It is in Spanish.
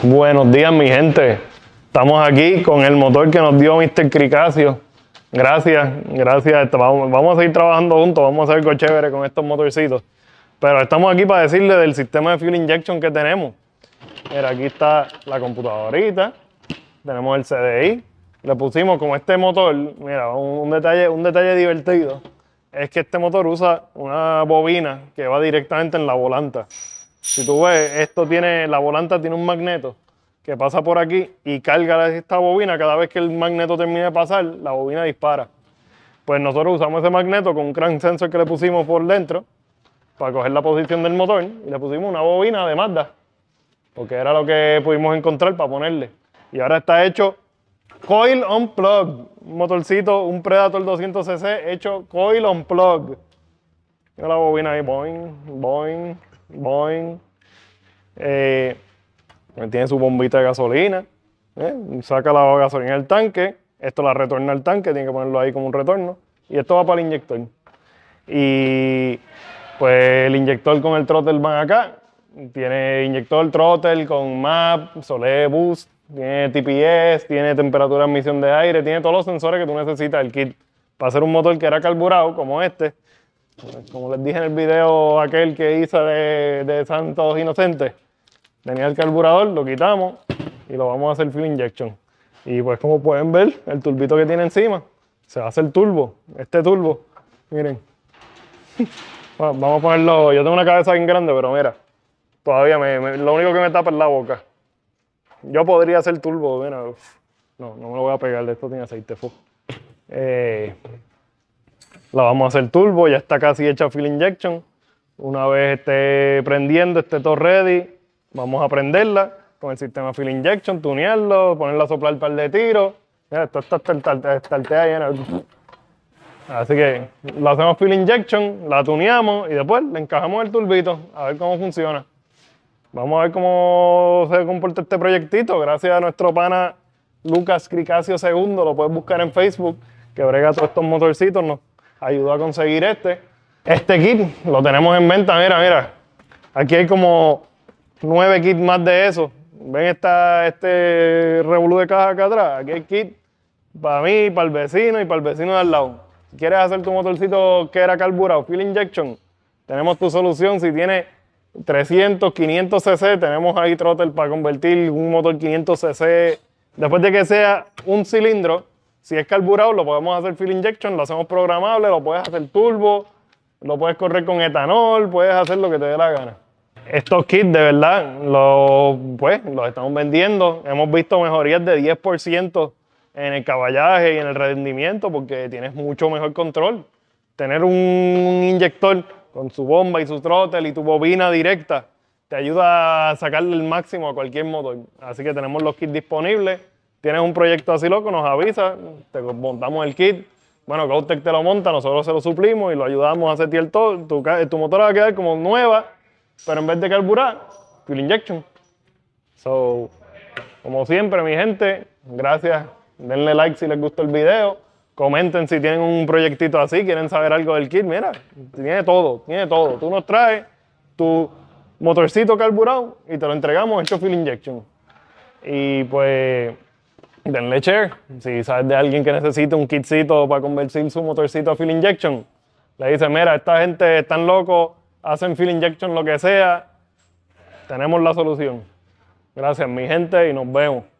Buenos días, mi gente. Estamos aquí con el motor que nos dio Mr. Cricasio. Gracias, gracias. Vamos, a seguir trabajando juntos, vamos a hacer algo chévere con estos motorcitos. Pero estamos aquí para decirle del sistema de fuel injection que tenemos. Mira, aquí está la computadorita, tenemos el CDI. Le pusimos como este motor, mira, detalle, un detalle divertido es que este motor usa una bobina que va directamente en la volanta. Si tú ves, esto tiene, la volanta tiene un magneto que pasa por aquí y carga esta bobina. Cada vez que el magneto termine de pasar, la bobina dispara. Pues nosotros usamos ese magneto con un crank sensor que le pusimos por dentro para coger la posición del motor y le pusimos una bobina de Mazda porque era lo que pudimos encontrar para ponerle. Y ahora está hecho coil on plug, un motorcito, un Predator 200cc hecho coil on plug. Mira la bobina ahí, boing, boing, Boeing. Eh, tiene su bombita de gasolina. Eh, saca la gasolina del tanque. Esto la retorna al tanque. Tiene que ponerlo ahí como un retorno. Y esto va para el inyector. Y pues el inyector con el throttle van acá. Tiene inyector, throttle con MAP, Sole Boost. Tiene TPS, tiene temperatura de admisión de aire, tiene todos los sensores que tú necesitas el kit para hacer un motor que era carburado como este, como les dije en el video aquel que hice de, Santos Inocentes, tenía el carburador, lo quitamos y lo vamos a hacer fuel injection. Y pues como pueden ver, el turbito que tiene encima, se hace el turbo, este turbo, miren. vamos a ponerlo, yo tengo una cabeza bien grande, pero mira, todavía me, lo único que me tapa es la boca. Yo podría hacer turbo, mira, no, no me lo voy a pegar, esto tiene aceite, fu. Eh, la vamos a hacer turbo, ya está casi hecha fill injection. Una vez esté prendiendo, esté todo ready, vamos a prenderla con el sistema fill injection, tunearlo, ponerla a soplar para par de tiro esto está estartea Así que la hacemos fill injection, la tuneamos y después le encajamos el turbito a ver cómo funciona. Vamos a ver cómo se comporta este proyectito. Gracias a nuestro pana Lucas Cricasio II, lo puedes buscar en Facebook, que brega todos estos motorcitos, ayudó a conseguir este. Este kit lo tenemos en venta, mira, mira. Aquí hay como nueve kits más de eso. Ven esta, este revolú de caja acá atrás. Aquí hay kit para mí, para el vecino y para el vecino de al lado. Si quieres hacer tu motorcito que era carburado, fuel injection, tenemos tu solución. Si tiene 300, 500 cc, tenemos ahí trotter para convertir un motor 500 cc. Después de que sea un cilindro, si es carburado, lo podemos hacer fill injection, lo hacemos programable, lo puedes hacer turbo, lo puedes correr con etanol, puedes hacer lo que te dé la gana. Estos kits, de verdad, los, pues, los estamos vendiendo. Hemos visto mejorías de 10% en el caballaje y en el rendimiento porque tienes mucho mejor control. Tener un, inyector con su bomba y su throttle y tu bobina directa te ayuda a sacarle el máximo a cualquier motor. Así que tenemos los kits disponibles tienes un proyecto así loco, nos avisa, te montamos el kit. Bueno, usted te lo monta, nosotros se lo suplimos y lo ayudamos a hacer el todo. Tu, tu motora va a quedar como nueva, pero en vez de carburar, fuel injection. So, como siempre, mi gente, gracias. Denle like si les gustó el video. Comenten si tienen un proyectito así, quieren saber algo del kit. Mira, tiene todo, tiene todo. Tú nos traes tu motorcito carburado y te lo entregamos hecho fuel injection. Y pues denle share. Si sabes de alguien que necesita un kitcito para convertir su motorcito a fill injection, le dice, mira, esta gente están locos, hacen fill injection lo que sea, tenemos la solución. Gracias, mi gente, y nos vemos.